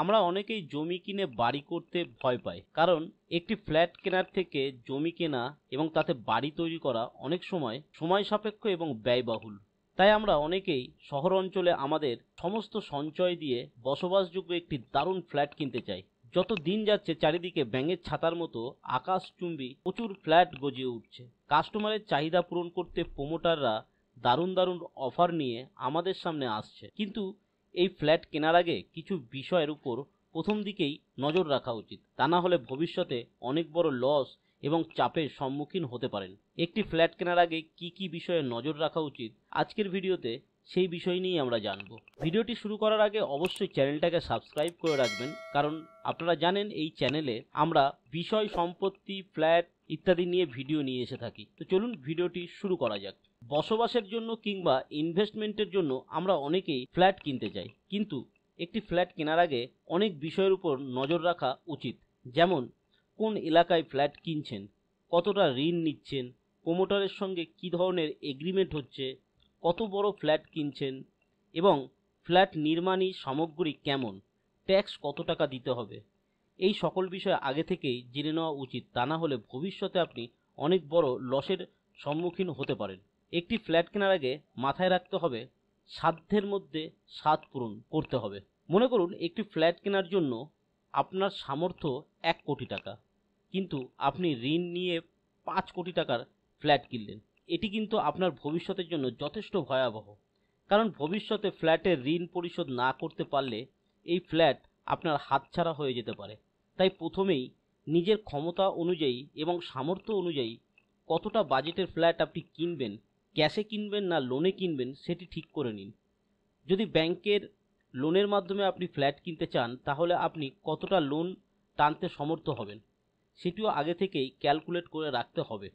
আমরা অনেকেই জমি কিনে বাড়ি করতে ভয় পাই কারণ একটি ফ্ল্যাট কেনার থেকে জমি কেনা এবং তাতে বাড়ি তৈরি করা অনেক সময় সময় সাপেক্ষ এবং ব্যয়বহুল তাই আমরা অনেকেই শহর অঞ্চলে আমাদের সমস্ত সঞ্চয় দিয়ে বসবাসযোগ্য একটি দারুণ ফ্ল্যাট কিনতে চাই যত দিন যাচ্ছে চারিদিকে ব্যাঙের ছাতার মতো আকাশচুম্বী প্রচুর ফ্ল্যাট গজিয়ে উঠছে কাস্টমারের চাহিদা পূরণ করতে প্রোমোটাররা দারুণ দারুণ অফার নিয়ে আমাদের সামনে আসছে কিন্তু এই ফ্ল্যাট কেনার আগে কিছু বিষয়ের উপর প্রথম দিকেই নজর রাখা উচিত তা না হলে ভবিষ্যতে অনেক বড় লস এবং চাপের সম্মুখীন হতে পারেন একটি ফ্ল্যাট কেনার আগে কি কি বিষয়ে নজর রাখা উচিত আজকের ভিডিওতে সেই বিষয় নিয়েই আমরা জানব ভিডিওটি শুরু করার আগে অবশ্যই চ্যানেলটাকে সাবস্ক্রাইব করে রাখবেন কারণ আপনারা জানেন এই চ্যানেলে আমরা বিষয় সম্পত্তি ফ্ল্যাট ইত্যাদি নিয়ে ভিডিও নিয়ে এসে থাকি তো চলুন ভিডিওটি শুরু করা যাক বসবাসের জন্য কিংবা ইনভেস্টমেন্টের জন্য আমরা অনেকেই ফ্ল্যাট কিনতে যাই কিন্তু একটি ফ্ল্যাট কেনার আগে অনেক বিষয়ের উপর নজর রাখা উচিত যেমন কোন এলাকায় ফ্ল্যাট কিনছেন কতটা ঋণ নিচ্ছেন প্রোমোটারের সঙ্গে কী ধরনের এগ্রিমেন্ট হচ্ছে কত বড় ফ্ল্যাট কিনছেন এবং ফ্ল্যাট নির্মাণী সামগ্রী কেমন ট্যাক্স কত টাকা দিতে হবে এই সকল বিষয় আগে থেকেই জেনে নেওয়া উচিত তা না হলে ভবিষ্যতে আপনি অনেক বড় লসের সম্মুখীন হতে পারেন একটি ফ্ল্যাট কেনার আগে মাথায় রাখতে হবে সাধ্যের মধ্যে সাধ পূরণ করতে হবে মনে করুন একটি ফ্ল্যাট কেনার জন্য আপনার সামর্থ্য এক কোটি টাকা কিন্তু আপনি ঋণ নিয়ে পাঁচ কোটি টাকার ফ্ল্যাট কিনলেন এটি কিন্তু আপনার ভবিষ্যতের জন্য যথেষ্ট ভয়াবহ কারণ ভবিষ্যতে ফ্ল্যাটের ঋণ পরিশোধ না করতে পারলে এই ফ্ল্যাট আপনার হাতছাড়া হয়ে যেতে পারে তাই প্রথমেই নিজের ক্ষমতা অনুযায়ী এবং সামর্থ্য অনুযায়ী কতটা বাজেটের ফ্ল্যাট আপনি কিনবেন ক্যাশে কিনবেন না লোনে কিনবেন সেটি ঠিক করে নিন যদি ব্যাংকের লোনের মাধ্যমে আপনি ফ্ল্যাট কিনতে চান তাহলে আপনি কতটা লোন টানতে সমর্থ হবেন সেটিও আগে থেকেই ক্যালকুলেট করে রাখতে হবে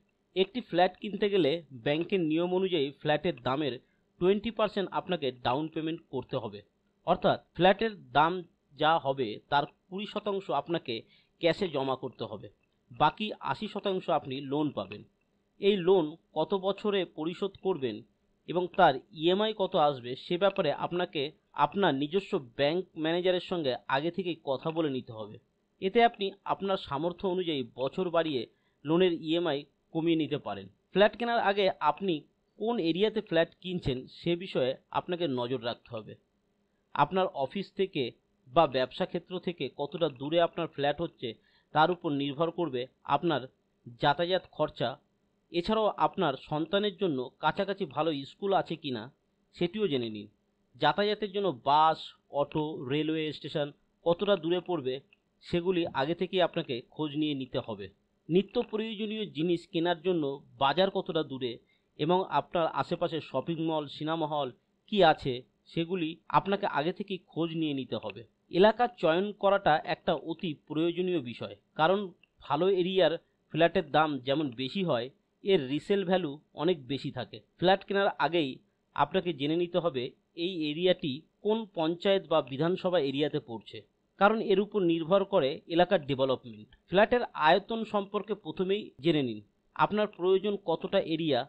একটি ফ্ল্যাট কিনতে গেলে ব্যাংকের নিয়ম অনুযায়ী ফ্ল্যাটের দামের টোয়েন্টি পার্সেন্ট আপনাকে ডাউন পেমেন্ট করতে হবে অর্থাৎ ফ্ল্যাটের দাম যা হবে তার কুড়ি শতাংশ আপনাকে ক্যাশে জমা করতে হবে বাকি আশি শতাংশ আপনি লোন পাবেন এই লোন কত বছরে পরিশোধ করবেন এবং তার ইএমআই e কত আসবে সে ব্যাপারে আপনাকে আপনার নিজস্ব ব্যাংক ম্যানেজারের সঙ্গে আগে থেকেই কথা বলে নিতে হবে এতে আপনি আপনার সামর্থ্য অনুযায়ী বছর বাড়িয়ে লোনের ইএমআই e কমিয়ে নিতে পারেন ফ্ল্যাট কেনার আগে আপনি কোন এরিয়াতে ফ্ল্যাট কিনছেন সে বিষয়ে আপনাকে নজর রাখতে হবে আপনার অফিস থেকে বা ব্যবসা ক্ষেত্র থেকে কতটা দূরে আপনার ফ্ল্যাট হচ্ছে তার উপর নির্ভর করবে আপনার যাতায়াত খরচা এছাড়াও আপনার সন্তানের জন্য কাছাকাছি ভালো স্কুল আছে কি না সেটিও জেনে নিন যাতায়াতের জন্য বাস অটো রেলওয়ে স্টেশন কতটা দূরে পড়বে সেগুলি আগে থেকেই আপনাকে খোঁজ নিয়ে নিতে হবে নিত্য প্রয়োজনীয় জিনিস কেনার জন্য বাজার কতটা দূরে এবং আপনার আশেপাশে শপিং মল সিনেমা হল কি আছে সেগুলি আপনাকে আগে থেকেই খোঁজ নিয়ে নিতে হবে এলাকা চয়ন করাটা একটা অতি প্রয়োজনীয় বিষয় কারণ ভালো এরিয়ার ফ্ল্যাটের দাম যেমন বেশি হয় এর রিসেল ভ্যালু অনেক বেশি থাকে ফ্ল্যাট কেনার আগেই আপনাকে জেনে নিতে হবে এই এরিয়াটি কোন পঞ্চায়েত বা বিধানসভা এরিয়াতে পড়ছে কারণ এর উপর নির্ভর করে এলাকার ডেভেলপমেন্ট ফ্ল্যাটের আয়তন সম্পর্কে প্রথমেই জেনে নিন আপনার প্রয়োজন কতটা এরিয়া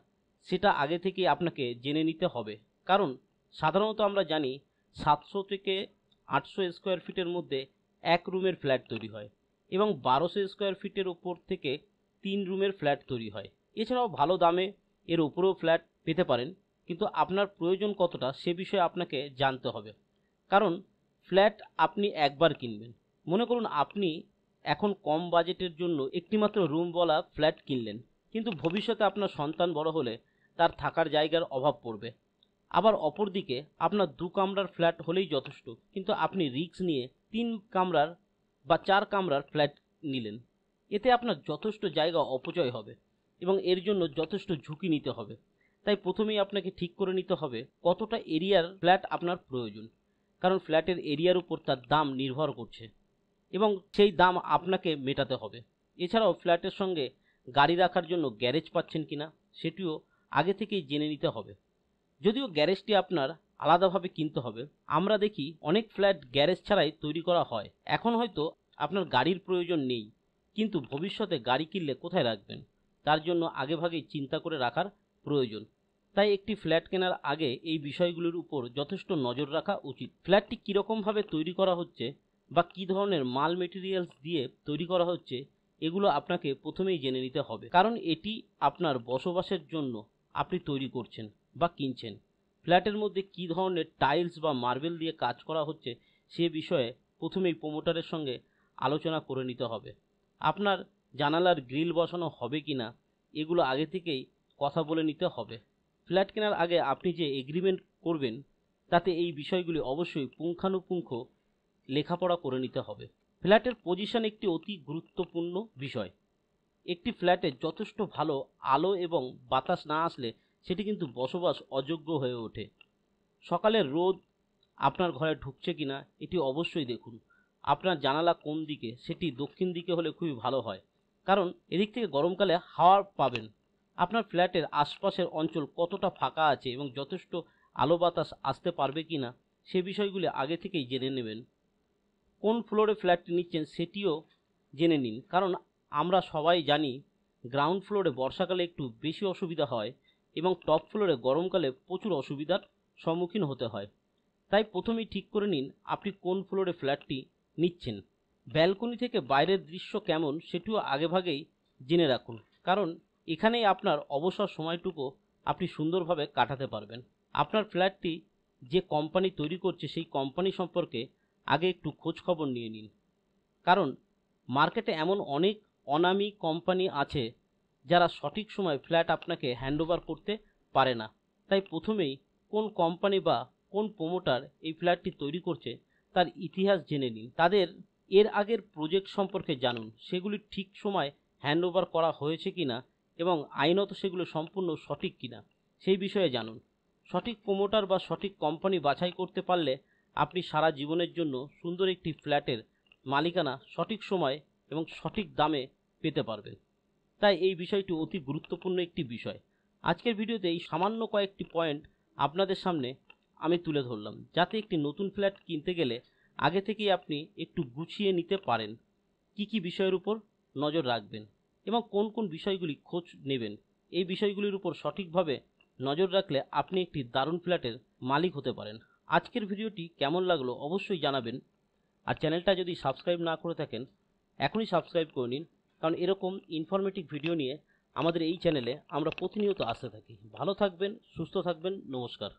সেটা আগে থেকেই আপনাকে জেনে নিতে হবে কারণ সাধারণত আমরা জানি সাতশো থেকে আটশো স্কোয়ার ফিটের মধ্যে এক রুমের ফ্ল্যাট তৈরি হয় এবং বারোশো স্কোয়ার ফিটের ওপর থেকে তিন রুমের ফ্ল্যাট তৈরি হয় এছাড়াও ভালো দামে এর উপরেও ফ্ল্যাট পেতে পারেন কিন্তু আপনার প্রয়োজন কতটা সে বিষয়ে আপনাকে জানতে হবে কারণ ফ্ল্যাট আপনি একবার কিনবেন মনে করুন আপনি এখন কম বাজেটের জন্য একটিমাত্র রুমওয়ালা ফ্ল্যাট কিনলেন কিন্তু ভবিষ্যতে আপনার সন্তান বড় হলে তার থাকার জায়গার অভাব পড়বে আবার অপরদিকে আপনার দু কামরার ফ্ল্যাট হলেই যথেষ্ট কিন্তু আপনি রিক্স নিয়ে তিন কামরার বা চার কামরার ফ্ল্যাট নিলেন এতে আপনার যথেষ্ট জায়গা অপচয় হবে এবং এর জন্য যথেষ্ট ঝুঁকি নিতে হবে তাই প্রথমেই আপনাকে ঠিক করে নিতে হবে কতটা এরিয়ার ফ্ল্যাট আপনার প্রয়োজন কারণ ফ্ল্যাটের এরিয়ার উপর তার দাম নির্ভর করছে এবং সেই দাম আপনাকে মেটাতে হবে এছাড়াও ফ্ল্যাটের সঙ্গে গাড়ি রাখার জন্য গ্যারেজ পাচ্ছেন কি না সেটিও আগে থেকেই জেনে নিতে হবে যদিও গ্যারেজটি আপনার আলাদাভাবে কিনতে হবে আমরা দেখি অনেক ফ্ল্যাট গ্যারেজ ছাড়াই তৈরি করা হয় এখন হয়তো আপনার গাড়ির প্রয়োজন নেই কিন্তু ভবিষ্যতে গাড়ি কিনলে কোথায় রাখবেন তার জন্য আগেভাগেই চিন্তা করে রাখার প্রয়োজন তাই একটি ফ্ল্যাট কেনার আগে এই বিষয়গুলির উপর যথেষ্ট নজর রাখা উচিত ফ্ল্যাটটি কীরকমভাবে তৈরি করা হচ্ছে বা কী ধরনের মাল মেটেরিয়ালস দিয়ে তৈরি করা হচ্ছে এগুলো আপনাকে প্রথমেই জেনে নিতে হবে কারণ এটি আপনার বসবাসের জন্য আপনি তৈরি করছেন বা কিনছেন ফ্ল্যাটের মধ্যে কী ধরনের টাইলস বা মার্বেল দিয়ে কাজ করা হচ্ছে সে বিষয়ে প্রথমেই প্রোমোটারের সঙ্গে আলোচনা করে নিতে হবে আপনার জানালার গ্রিল বসানো হবে কি না এগুলো আগে থেকেই কথা বলে নিতে হবে ফ্ল্যাট কেনার আগে আপনি যে এগ্রিমেন্ট করবেন তাতে এই বিষয়গুলি অবশ্যই পুঙ্খানুপুঙ্খ লেখাপড়া করে নিতে হবে ফ্ল্যাটের পজিশন একটি অতি গুরুত্বপূর্ণ বিষয় একটি ফ্ল্যাটে যথেষ্ট ভালো আলো এবং বাতাস না আসলে সেটি কিন্তু বসবাস অযোগ্য হয়ে ওঠে সকালের রোদ আপনার ঘরে ঢুকছে কিনা এটি অবশ্যই দেখুন আপনার জানালা কোন দিকে সেটি দক্ষিণ দিকে হলে খুবই ভালো হয় কারণ এদিক থেকে গরমকালে হাওয়া পাবেন আপনার ফ্ল্যাটের আশপাশের অঞ্চল কতটা ফাঁকা আছে এবং যথেষ্ট আলো বাতাস আসতে পারবে কি না সে বিষয়গুলি আগে থেকেই জেনে নেবেন কোন ফ্লোরে ফ্ল্যাটটি নিচ্ছেন সেটিও জেনে নিন কারণ আমরা সবাই জানি গ্রাউন্ড ফ্লোরে বর্ষাকালে একটু বেশি অসুবিধা হয় এবং টপ ফ্লোরে গরমকালে প্রচুর অসুবিধার সম্মুখীন হতে হয় তাই প্রথমেই ঠিক করে নিন আপনি কোন ফ্লোরে ফ্ল্যাটটি নিচ্ছেন ব্যালকনি থেকে বাইরের দৃশ্য কেমন সেটিও আগেভাগেই জেনে রাখুন কারণ এখানেই আপনার অবসর সময়টুকু আপনি সুন্দরভাবে কাটাতে পারবেন আপনার ফ্ল্যাটটি যে কোম্পানি তৈরি করছে সেই কোম্পানি সম্পর্কে আগে একটু খোঁজ খবর নিয়ে নিন কারণ মার্কেটে এমন অনেক অনামি কোম্পানি আছে যারা সঠিক সময় ফ্ল্যাট আপনাকে হ্যান্ডওভার করতে পারে না তাই প্রথমেই কোন কোম্পানি বা কোন প্রোমোটার এই ফ্ল্যাটটি তৈরি করছে তার ইতিহাস জেনে নিন তাদের এর আগের প্রজেক্ট সম্পর্কে জানুন সেগুলি ঠিক সময় হ্যান্ডওভার করা হয়েছে কি না এবং আইনত সেগুলো সম্পূর্ণ সঠিক কি না সেই বিষয়ে জানুন সঠিক প্রোমোটার বা সঠিক কোম্পানি বাছাই করতে পারলে আপনি সারা জীবনের জন্য সুন্দর একটি ফ্ল্যাটের মালিকানা সঠিক সময় এবং সঠিক দামে পেতে পারবেন তাই এই বিষয়টি অতি গুরুত্বপূর্ণ একটি বিষয় আজকের ভিডিওতে এই সামান্য কয়েকটি পয়েন্ট আপনাদের সামনে আমি তুলে ধরলাম যাতে একটি নতুন ফ্ল্যাট কিনতে গেলে আগে থেকেই আপনি একটু গুছিয়ে নিতে পারেন কি কি বিষয়ের উপর নজর রাখবেন এবং কোন কোন বিষয়গুলি খোঁজ নেবেন এই বিষয়গুলির উপর সঠিকভাবে নজর রাখলে আপনি একটি দারুণ ফ্ল্যাটের মালিক হতে পারেন আজকের ভিডিওটি কেমন লাগলো অবশ্যই জানাবেন আর চ্যানেলটা যদি সাবস্ক্রাইব না করে থাকেন এখনই সাবস্ক্রাইব করে নিন কারণ এরকম ইনফরমেটিভ ভিডিও নিয়ে আমাদের এই চ্যানেলে আমরা প্রতিনিয়ত আসতে থাকি ভালো থাকবেন সুস্থ থাকবেন নমস্কার